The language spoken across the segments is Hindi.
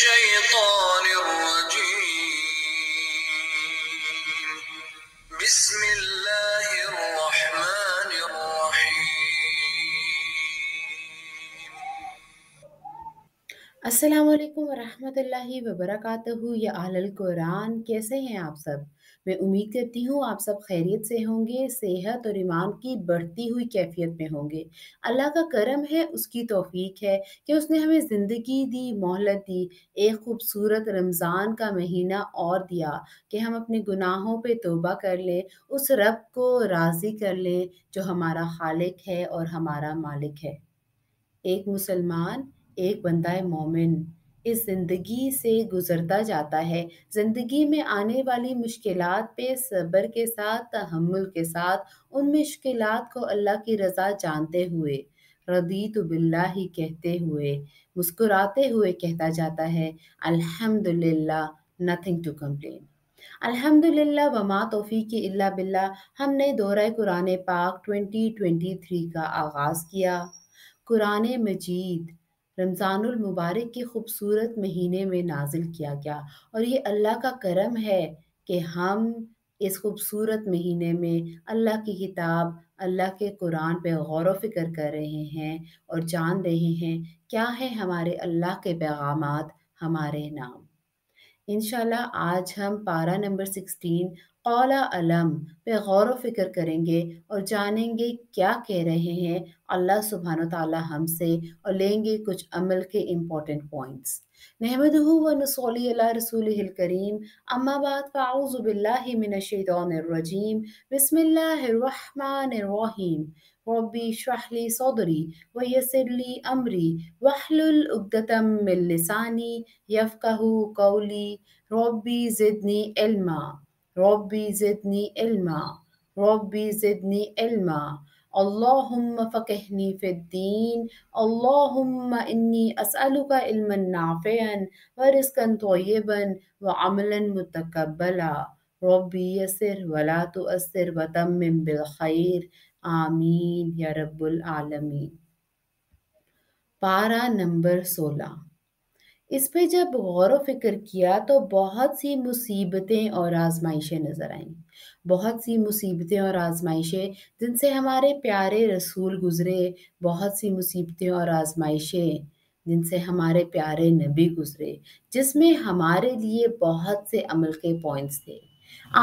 الشيطان الرجيم بسم الله الرحمن الرحيم कुरान कैसे हैं आप सब मैं उम्मीद करती हूँ आप सब खैरियत से होंगे सेहत और ईमान की बढ़ती हुई कैफियत में होंगे अल्लाह का करम है उसकी तोफीक है कि उसने हमें ज़िंदगी दी मोहलत दी एक खूबसूरत रमज़ान का महीना और दिया कि हम अपने गुनाहों पे तोबा कर लें उस रब को राज़ी कर लें जो हमारा खालिक है और हमारा मालिक है एक मुसलमान एक बंदा मोमिन इस ज़िंदगी से गुज़रता जाता है ज़िंदगी में आने वाली मुश्किल पे सब्र के साथ तहमुल के साथ उन मुश्किल को अल्लाह की रज़ा जानते हुए रदीत बिल्ला ही कहते हुए मुस्कुराते हुए कहता जाता है अल्हम्दुलिल्लाह नथिंग टू कंप्लेन अल्हम्दुलिल्लाह वमा तोफ़ी की इल्ला बिल्ला हमने दौरा कुरान पाक 2023 का आगाज़ किया कुरान मजीद रमज़ानुल मुबारक के खूबसूरत महीने में नाजिल किया गया और ये अल्लाह का करम है कि हम इस खूबसूरत महीने में अल्लाह की किताब अल्लाह के कुरान पे गौर फिक्र कर रहे हैं और जान रहे हैं क्या है हमारे अल्लाह के पैगाम हमारे नाम इन आज हम पारा नंबर सिक्सटीन कौला अलम पे गौर फिक्र करेंगे और जानेंगे क्या कह रहे हैं अल्लाह सुबहान ताला हमसे और लेंगे कुछ अमल के इम्पोर्टेंट पॉइंट्स नहमदहू व रसूल करीम अम्माबाद फ़ाउज़बिल्लिमिनशैदौनरजीम बसमिल्लर रबी शराहली सौदरी व यसरली अमरी वहलुलगतम मिलसानी यफ़क़ू कौली रबी ज़िदनी इल्मा ربي زدني علما ربي زدني علما اللهم فقهني في الدين اللهم إني أسألك علما نافعا ورزقا طيبا وعملا متقبلا ربي يسر ولا تؤثر وتمم بالخير آمين يا رب العالمين पारा نمبر सोलह इस पे जब गौर व फिक्र किया तो बहुत सी मुसीबतें और आजमाइशें नज़र आईं बहुत सी मुसीबतें और आजमाइशें जिनसे हमारे प्यारे रसूल गुज़रे बहुत सी मुसीबतें और आजमाइशें जिनसे हमारे प्यारे नबी गुज़रे जिसमें हमारे लिए बहुत से अमल के पॉइंट्स थे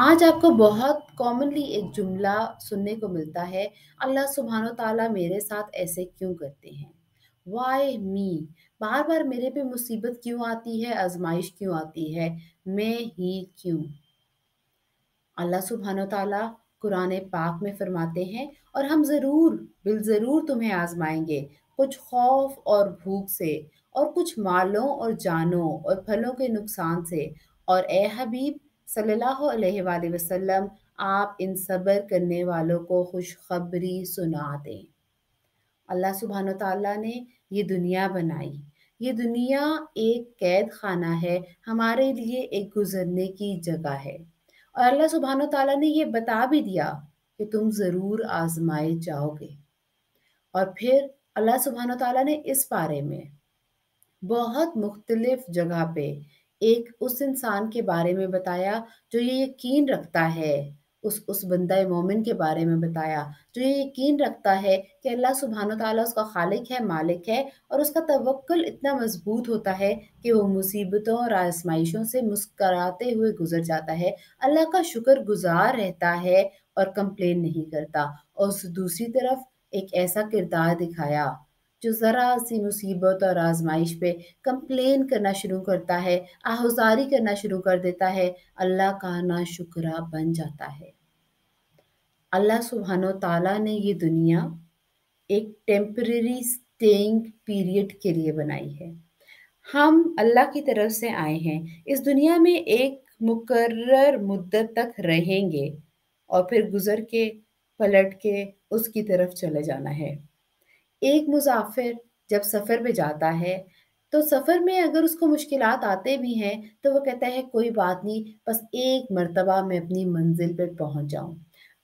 आज आपको बहुत कॉमनली एक जुमला सुनने को मिलता है अल्लाह सुबहान तला मेरे साथ ऐसे क्यों करते हैं वाई मी बार बार मेरे पे मुसीबत क्यों आती है आजमाइश क्यों आती है मैं ही क्यों अल्लाह सुबहान तला कुरान पाक में फरमाते हैं और हम ज़रूर बिल ज़रूर तुम्हें आजमाएंगे कुछ खौफ और भूख से और कुछ मालों और जानों और फलों के नुकसान से और ए हबीब सल्लल्लाहु वसल्लम आप इन सब्र करने वालों को खुशखबरी सुना दें अल्लाह सुबहान तला ने ये दुनिया बनाई ये दुनिया एक कैद खाना है हमारे लिए एक गुजरने की जगह है और अल्लाह सुबहान तला ने यह बता भी दिया कि तुम ज़रूर आजमाए जाओगे और फिर अल्लाह सुबहान तला ने इस बारे में बहुत मुख्तलिफ जगह पे एक उस इंसान के बारे में बताया जो ये यकीन रखता है उस उस बंदा मोमिन के बारे में बताया जो ये यकीन रखता है कि अल्लाह सुबहान तला उसका खालिक है मालिक है और उसका तवक्ल इतना मजबूत होता है कि वो मुसीबतों और आजमाइशों से मुस्कराते हुए गुजर जाता है अल्लाह का शुक्र गुजार रहता है और कंप्लेन नहीं करता और दूसरी तरफ एक ऐसा किरदार दिखाया जो ज़रा सी मुसीबत और आजमाइश पे कंप्लेन करना शुरू करता है आहुजारी करना शुरू कर देता है अल्लाह का ना शुक्रा बन जाता है अल्लाह सुबहान तला ने ये दुनिया एक टेम्प्रेरी स्टेइंग पीरियड के लिए बनाई है हम अल्लाह की तरफ से आए हैं इस दुनिया में एक मुकर्र मुद्दत तक रहेंगे और फिर गुज़र के पलट के उसकी तरफ चले जाना है एक मुसाफिर जब सफ़र पर जाता है तो सफ़र में अगर उसको मुश्किल आते भी हैं तो वो कहता है कोई बात नहीं बस एक मरतबा मैं अपनी मंजिल पर पहुंच जाऊं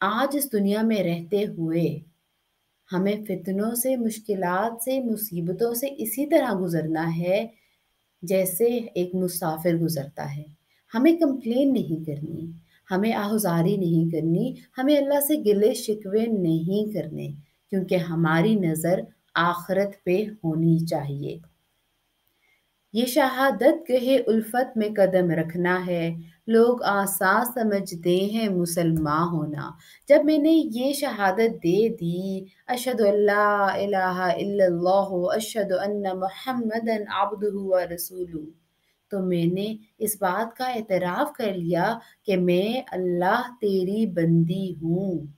आज इस दुनिया में रहते हुए हमें फितनों से मुश्किल से मुसीबतों से इसी तरह गुजरना है जैसे एक मुसाफिर गुजरता है हमें कंप्लेन नहीं करनी हमें आहुजारी नहीं करनी हमें अल्लाह से गिले शिकवे नहीं करने क्योंकि हमारी नज़र आखरत पे होनी चाहिए ये शहादत कहे उल्फत में कदम रखना है लोग आसा समझते हैं मुसलमान होना जब मैंने ये शहादत दे दी अशद अशद महमदन आबदू रसूलू तो मैंने इस बात का एतराफ़ कर लिया कि मैं अल्लाह तेरी बंदी हूँ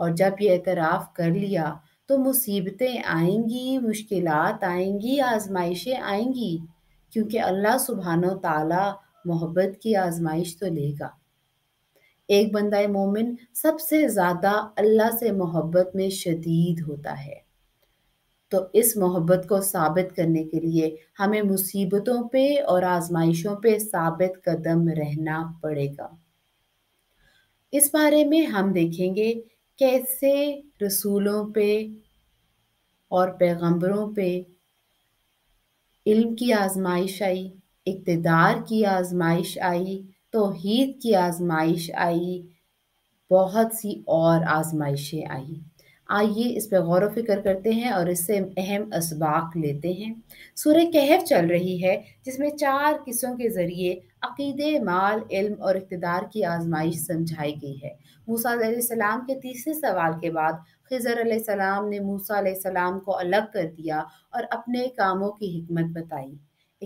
और जब ये एतराफ़ कर लिया तो मुसीबतें आएंगी मुश्किल आएंगी आजमाइशें आएंगी क्योंकि अल्लाह सुबहान तला मोहब्बत की आजमाइश तो लेगा एक बंदा मोमिन सबसे ज़्यादा अल्लाह से मोहब्बत में शदीद होता है तो इस मोहब्बत को साबित करने के लिए हमें मुसीबतों पे और आजमाइशों पे साबित कदम रहना पड़ेगा इस बारे में हम देखेंगे कैसे रसूलों पे और पैगंबरों पे इल्म की आजमाइश आई इकतदार की आजमाइश आई तोहद की आजमाइश आई बहुत सी और आजमाइशें आई आइए इस पर गौर व फिक्र करते हैं और इससे अहम इसबाक लेते हैं सूर्य कहफ चल रही है जिसमें चार किस्सों के ज़रिए अकीदे माल इल्म और इकतदार की आजमाइश समझाई गई है मूसा सलाम के तीसरे सवाल के बाद खजर सलाम ने मूसा सलाम को अलग कर दिया और अपने कामों की हमत बताई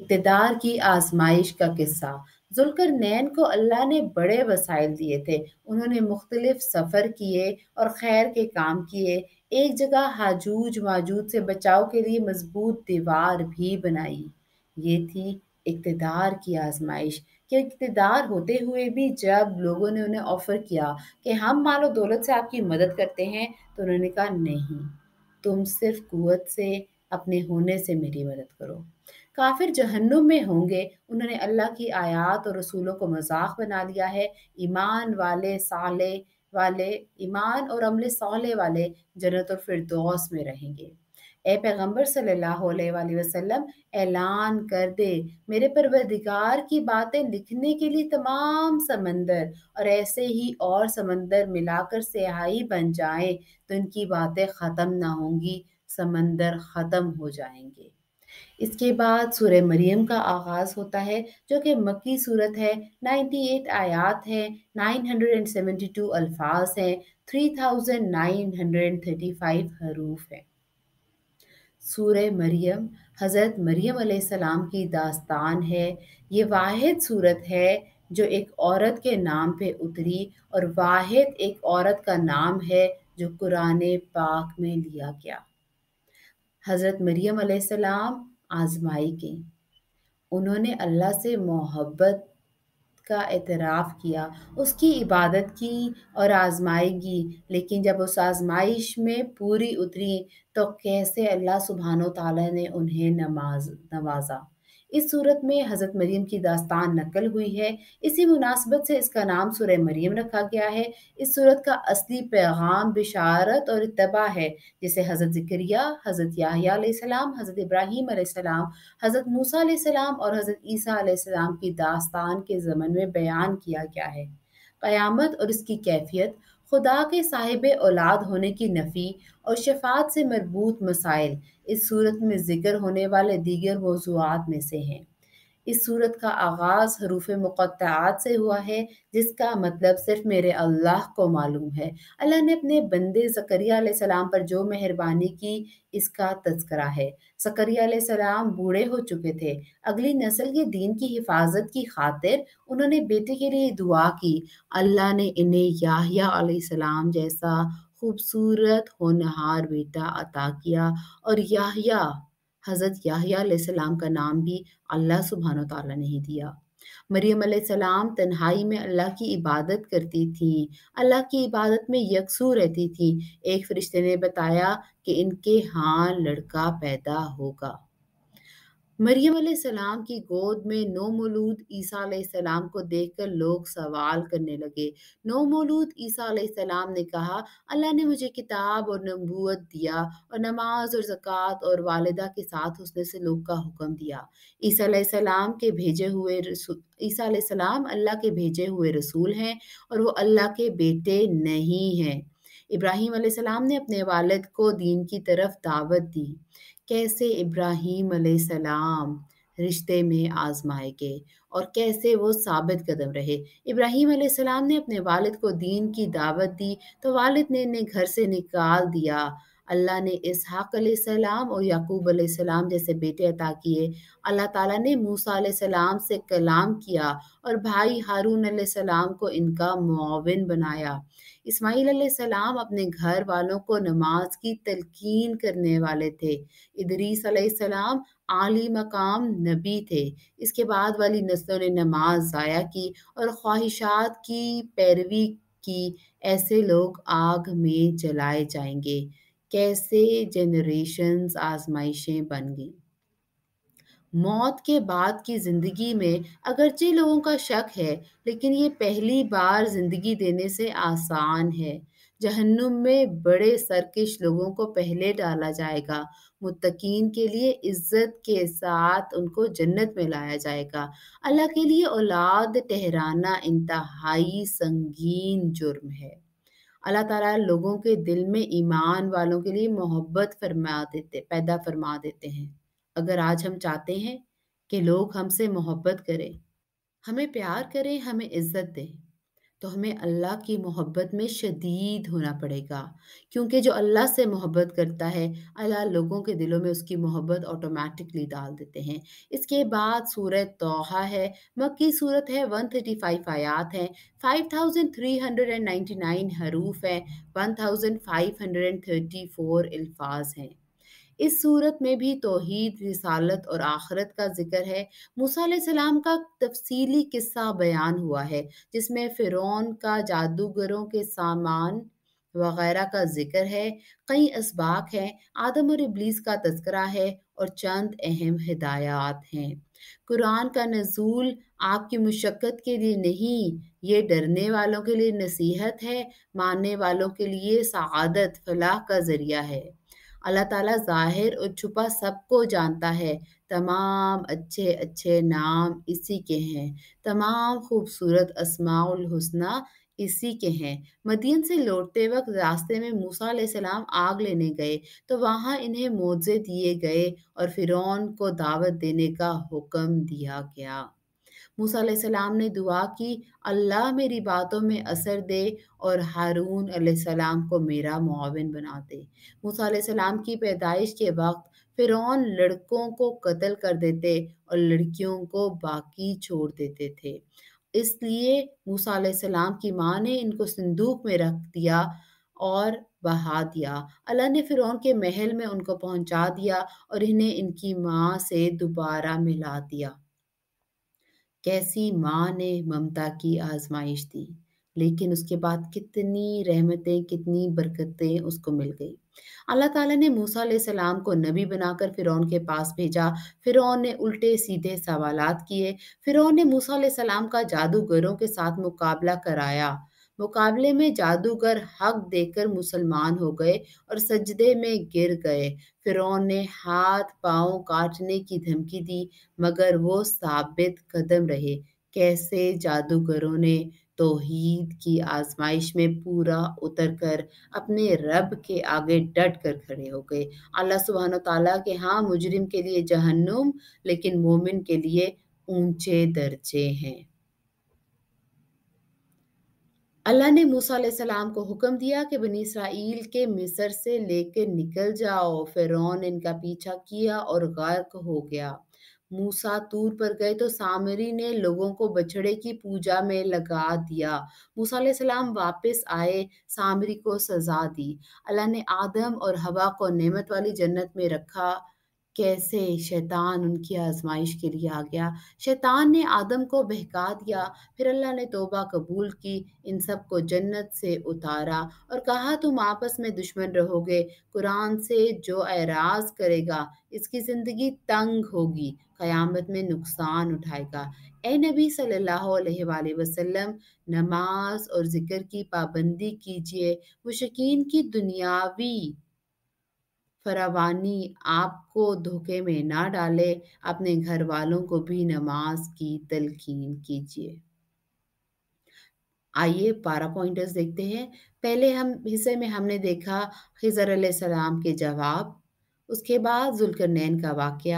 इकतदार की आजमाइश का किस्सा जुलकर नैन को अल्लाह ने बड़े वसाइल दिए थे उन्होंने मुख्तलिफ सफ़र किए और खैर के काम किए एक जगह हाजूज माजूद से बचाव के लिए मजबूत दीवार भी बनाई ये थी इकतदार की आजमाइश कि इकतदार होते हुए भी जब लोगों ने उन्हें ऑफ़र किया कि हम मालो दौलत से आपकी मदद करते हैं तो उन्होंने कहा नहीं तुम सिर्फ कुत से अपने होने से मेरी मदद करो काफिर जहन्नुम में होंगे उन्होंने अल्लाह की आयात और रसूलों को मजाक बना लिया है ईमान वाले साले वाले ईमान और अमल सौले वाले जन्नत और फिरदौस में रहेंगे ए पैगम्बर सल्ला वसलम वसल्लम ऐलान कर दे मेरे परवरदिगार की बातें लिखने के लिए तमाम समंदर और ऐसे ही और समंदर मिलाकर सियाही बन जाए तो इनकी बातें ख़त्म ना होंगी समंदर ख़त्म हो जाएंगे इसके बाद सूर्य मरियम का आगाज़ होता है जो कि मक्की सूरत है 98 आयात सेवेंटी 972 अल्फाज हैं 3935 हरूफ हैं सूर्य मरियम हज़रत मरियम सलाम की दास्तान है ये वाहिद सूरत है जो एक औरत के नाम पे उतरी और वाहिद एक औरत का नाम है जो कुरान पाक में लिया गया हज़रत मरियम सलाम आजमाई गई उन्होंने अल्लाह से मोहब्बत का एतराफ़ किया उसकी इबादत की और आजमाएगी लेकिन जब उस आजमाइश में पूरी उतरी तो कैसे अल्लाह सुबहान तला ने उन्हें नमाज नवाजा इस सूरत में हज़रत मरीम की दास्तान नकल हुई है इसी मुनासबत से इसका नाम सुर मरीम रखा गया है इस सूरत का असली पैगाम बिशारत और इतबा है जैसे हज़रत ज़िक्रिया हज़रत याहिया हज़रत इब्राहीम हज़रत मूसा और हज़रत ईसा की दास्तान के ज़मन में बयान किया गया है क़यामत और इसकी कैफियत खुदा के साहिब औलाद होने की नफ़ी और शफात से मरबूत मसाइल इस सूरत में ज़िक्र होने वाले दीगर मौजूद में से हैं इस सूरत का आगाज़ हरूफ मुक़ात से हुआ है जिसका मतलब सिर्फ मेरे अल्लाह को मालूम है अल्लाह ने अपने बंदे ज़करिया पर जो मेहरबानी की इसका तस्करा है ज़करिया बूढ़े हो चुके थे अगली नस्ल के दीन की हिफाजत की खातिर उन्होंने बेटे के लिए दुआ की अल्लाह ने इन्हें याहिया जैसा खूबसूरत होनहार बेटा अता किया और याहिया हज़रत याहिया का नाम भी अल्लाह सुबहान तला ने ही दिया मरियम सलाम तन्हाई में अल्लाह की इबादत करती थी अल्लाह की इबादत में यकसू रहती थी एक फरिश्ते ने बताया कि इनके हाँ लड़का पैदा होगा मरियम सलाम की गोद में नोमौलूद ईसा सलाम को देखकर लोग सवाल करने लगे नोमौलूद ईसा सलाम ने कहा अल्लाह ने मुझे किताब और नबूत दिया और नमाज और ज़क़़त और वालदा के साथ उसने से लोग का हुक्म दिया ईसा सलाम के भेजे हुए ईसा सलाम अल्लाह के भेजे हुए रसूल हैं और वो अल्लाह के बेटे नहीं हैं इब्राहिम सलाम ने अपने वालद को दीन की तरफ दावत दी कैसे इब्राहिम सलाम रिश्ते में आजमाए गए और कैसे वो साबित कदम रहे इब्राहिम सलाम ने अपने वालिद को दीन की दावत दी तो वालिद ने इन्हें घर से निकाल दिया अल्लाह ने इसहाक सलाम और याकूब सलाम जैसे बेटे अता किए अल्लाह ताला ने मूसा सलाम से कलाम किया और भाई हारून सलाम को इनका मुआवन बनाया इस्माइल सलाम अपने घर वालों को नमाज की तलकीन करने वाले थे इदरीस सलाम आली मकाम नबी थे इसके बाद वाली नस्लों ने नमाज ज़ाया की और ख्वाहिशात की पैरवी की ऐसे लोग आग में जलाए जाएंगे कैसे जनरेशन आजमाइशें बन गईं मौत के बाद की ज़िंदगी में अगरचे लोगों का शक है लेकिन ये पहली बार ज़िंदगी देने से आसान है जहन्नुम में बड़े सरकश लोगों को पहले डाला जाएगा मुतकीन के लिए इज्जत के साथ उनको जन्नत में लाया जाएगा अल्लाह के लिए औलाद ठहराना इंतहाई संगीन जुर्म है अल्लाह ताला लोगों के दिल में ईमान वालों के लिए मोहब्बत फरमा देते पैदा फरमा देते हैं अगर आज हम चाहते हैं कि लोग हमसे मोहब्बत करें हमें प्यार करें हमें इज्जत दें तो हमें अल्लाह की मोहब्बत में शदीद होना पड़ेगा क्योंकि जो अल्लाह से मोहब्बत करता है अल्लाह लोगों के दिलों में उसकी मोहब्बत ऑटोमेटिकली डाल देते हैं इसके बाद सूरत तोहा है मक्की सूरत है 135 आयात हैं नाइन हरूफ हैं फोर अल्फाज हैं इस सूरत में भी तोहद रिसालत और आखरत का जिक्र है सलाम का तफसीली किस्सा बयान हुआ है जिसमें फ़िरौन का जादूगरों के सामान वगैरह का जिक्र है कई इसबाक हैं आदम और इबलीस का तस्करा है और चंद अहम हदायत हैं कुरान का नजूल आपकी मुशक्क़त के लिए नहीं ये डरने वालों के लिए नसीहत है मानने वालों के लिए सआदत फलाह का ज़रिया है अल्लाह ताला ज़ाहिर और छुपा सबको जानता है तमाम अच्छे अच्छे नाम इसी के हैं तमाम खूबसूरत असमाउल हुसना इसी के हैं मदीन से लौटते वक्त रास्ते में मूसा सलाम आग लेने गए तो वहाँ इन्हें मोजे दिए गए और फिरौन को दावत देने का हुक्म दिया गया मूसा सलाम ने दुआ की अल्लाह मेरी बातों में असर दे और हारून सलाम को मेरा मुआवन बना दे मूसा सलाम की पैदाइश के वक्त फ़िरौन लड़कों को कत्ल कर देते और लड़कियों को बाकी छोड़ देते थे इसलिए मूसा सलाम की माँ ने इनको संदूक में रख दिया और बहा दिया अल्लाह ने फ़िरौन के महल में उनको पहुंचा दिया और इन्हें इनकी माँ से दोबारा मिला दिया कैसी माँ ने ममता की आजमाइश दी लेकिन उसके बाद कितनी रहमतें कितनी बरकतें उसको मिल गई अल्लाह ताला ने मूसा सलाम को नबी बनाकर फ़िरौन के पास भेजा फ़िरौन ने उल्टे सीधे सवालात किए फ़िरौन ने मूसा सलाम का जादूगरों के साथ मुकाबला कराया मुकाबले में जादूगर हक देकर मुसलमान हो गए और सजदे में गिर गए फिरौन ने हाथ पांव काटने की धमकी दी मगर वो साबित कदम रहे कैसे जादूगरों ने तोहीद की आजमाइश में पूरा उतर कर अपने रब के आगे डट कर खड़े हो गए अल्लाह सुबहान तला के हाँ मुजरिम के लिए जहन्नुम लेकिन मोमिन के लिए ऊंचे दर्जे हैं अल्लाह ने मूसा सलाम को हुक्म दिया कि बनी इसराइल के मिस्र से लेकर निकल जाओ फिर इनका पीछा किया और गर्क हो गया मूसा तूर पर गए तो सामरी ने लोगों को बछड़े की पूजा में लगा दिया मूसा सलाम वापस आए सामरी को सजा दी अल्लाह ने आदम और हवा को नेमत वाली जन्नत में रखा कैसे शैतान उनकी आजमाइश के लिए आ गया शैतान ने आदम को बहका दिया फिर अल्लाह ने तोबा कबूल की इन सब को जन्नत से उतारा और कहा तुम आपस में दुश्मन रहोगे कुरान से जो एराज करेगा इसकी ज़िंदगी तंग होगी क़यामत में नुकसान उठाएगा ए नबी सल्लल्लाहु अलैहि वसल्लम नमाज और ज़िक्र की पाबंदी कीजिए मुशकिन की दुनियावी फरावानी आपको धोखे में ना डाले अपने घर वालों को भी नमाज की तलकीन कीजिए आइए पारा पॉइंटर्स देखते हैं पहले हम हिस्से में हमने देखा खजर सलाम के जवाब उसके बाद नैन का वाक़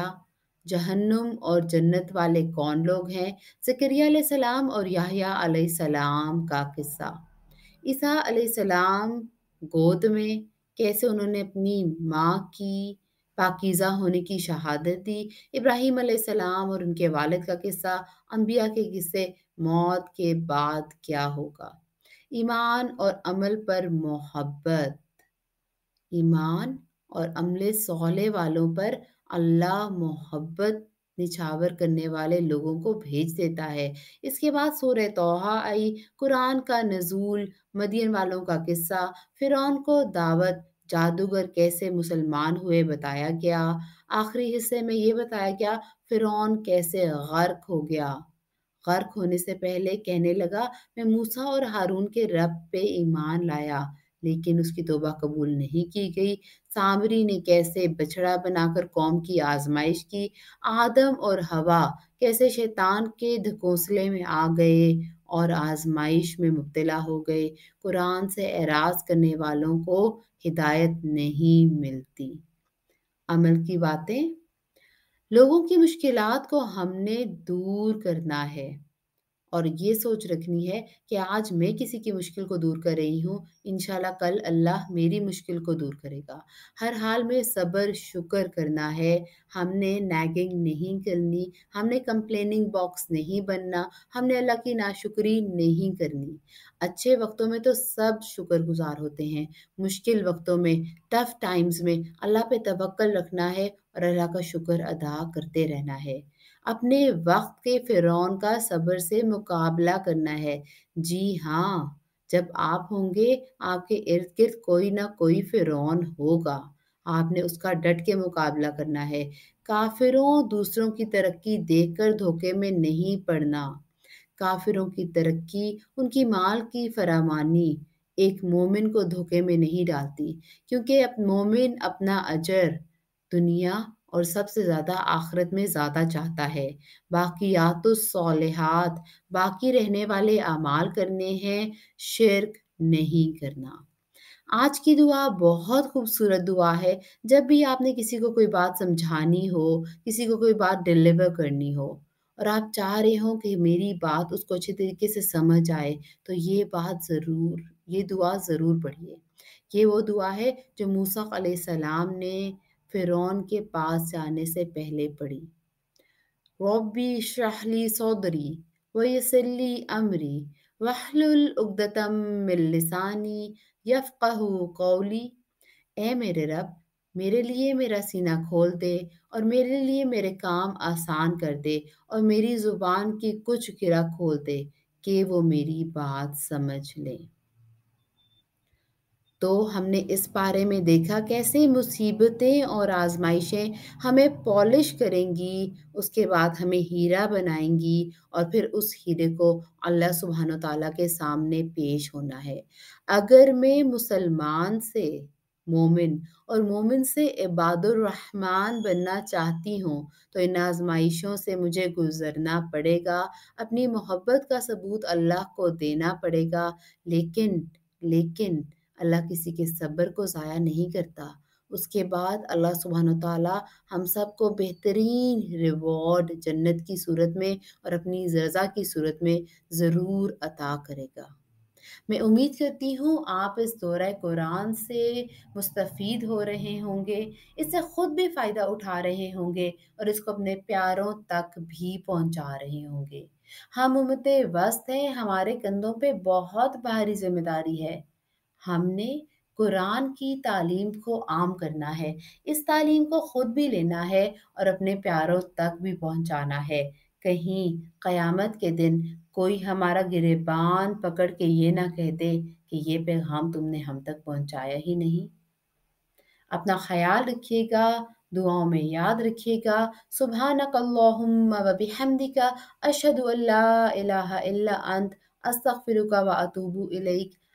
जहन्नुम और जन्नत वाले कौन लोग हैं जकरिया सलाम और याहिया सलाम का किस्सा ईसा सलाम गोद में कैसे उन्होंने अपनी माँ की पाकिज़ा होने की शहादत दी इब्राहिम सलाम और उनके वालिद का किस्सा अम्बिया के किस्से मौत के बाद क्या होगा ईमान और अमल पर मोहब्बत ईमान और अमले सोले वालों पर अल्लाह मोहब्बत निछावर करने वाले लोगों को भेज देता है इसके बाद सूर तोहा आई कुरान का नजूल मदीन वालों का किस्सा फिरौन को दावत जादूगर कैसे मुसलमान हुए बताया गया आखिरी हिस्से में ये बताया गया फिरौन कैसे गर्क हो गया गर्क होने से पहले कहने लगा मैं मूसा और हारून के रब पे ईमान लाया लेकिन उसकी तोबा कबूल नहीं की गई सामरी ने कैसे बछड़ा बनाकर कौम की आजमाइश की आदम और हवा कैसे शैतान के धकोसले में आ गए और आजमाइश में मुबतला हो गए कुरान से एराज करने वालों को हिदायत नहीं मिलती अमल की बातें लोगों की मुश्किलात को हमने दूर करना है और ये सोच रखनी है कि आज मैं किसी की मुश्किल को दूर कर रही हूँ इन कल अल्लाह मेरी मुश्किल को दूर करेगा हर हाल में सब्र शुक्र करना है हमने नैगिंग नहीं करनी हमने कंप्लेनिंग बॉक्स नहीं बनना हमने अल्लाह की नाशुक्री नहीं करनी अच्छे वक्तों में तो सब शुक्रगुजार होते हैं मुश्किल वक्तों में टफ टाइम्स में अल्लाह पे तवक्ल रखना है और अल्लाह का शुक्र अदा करते रहना है अपने वक्त के फिरौन का सब्र से मुकाबला करना है जी हाँ जब आप होंगे आपके इर्द गिर्द कोई ना कोई फिरौन होगा आपने उसका डट के मुकाबला करना है काफिरों दूसरों की तरक्की देखकर धोखे में नहीं पड़ना काफिरों की तरक्की उनकी माल की फरामानी एक मोमिन को धोखे में नहीं डालती क्योंकि मोमिन अपना अजर दुनिया और सबसे ज़्यादा आख़रत में ज़्यादा चाहता है बाकी तो सौलहत बाकी रहने वाले अमाल करने हैं शिरक नहीं करना आज की दुआ बहुत खूबसूरत दुआ है जब भी आपने किसी को कोई बात समझानी हो किसी को कोई बात डिलीवर करनी हो और आप चाह रहे हो कि मेरी बात उसको अच्छे तरीके से समझ आए तो ये बात ज़रूर ये दुआ ज़रूर पढ़िए ये वो दुआ है जो मूसा सलाम ने फिरौन के पास जाने से पहले पढ़ी रबी शाहली सौदरी यसली अमरी वहलतम मिलसानी यफ़क़हू कौली ए मेरे रब मेरे लिए मेरा सीना खोल दे और मेरे लिए मेरे काम आसान कर दे और मेरी ज़ुबान की कुछ गिरा खोल दे कि वो मेरी बात समझ लें तो हमने इस बारे में देखा कैसे मुसीबतें और आजमाइशें हमें पॉलिश करेंगी उसके बाद हमें हीरा बनाएंगी और फिर उस हीरे को अल्लाह सुबहान तला के सामने पेश होना है अगर मैं मुसलमान से मोमिन और मोमिन से इबादुररहमान बनना चाहती हूँ तो इन आजमाइशों से मुझे गुजरना पड़ेगा अपनी मोहब्बत का सबूत अल्लाह को देना पड़ेगा लेकिन लेकिन अल्लाह किसी के सब्र को ज़ाया नहीं करता उसके बाद अल्लाह सुबहान ताला हम सब को बेहतरीन रिवॉर्ड जन्नत की सूरत में और अपनी रज़ा की सूरत में ज़रूर अता करेगा मैं उम्मीद करती हूँ आप इस दौरा कुरान से मुस्तफ़ हो रहे होंगे इससे ख़ुद भी फ़ायदा उठा रहे होंगे और इसको अपने प्यारों तक भी पहुँचा रहे होंगे हम उम्मत वस्त हैं हमारे कंधों पे बहुत भारी जिम्मेदारी है हमने कुरान की तालीम को आम करना है इस तालीम को ख़ुद भी लेना है और अपने प्यारों तक भी पहुंचाना है कहीं क़यामत के दिन कोई हमारा गिरेबान पकड़ के ये ना कह दे कि ये पैगाम तुमने हम तक पहुंचाया ही नहीं अपना ख्याल रखिएगा दुआओं में याद रखिएगा सुबह का अशद अल्लाह अंत अस्तफ़िर व अतूबू इलैक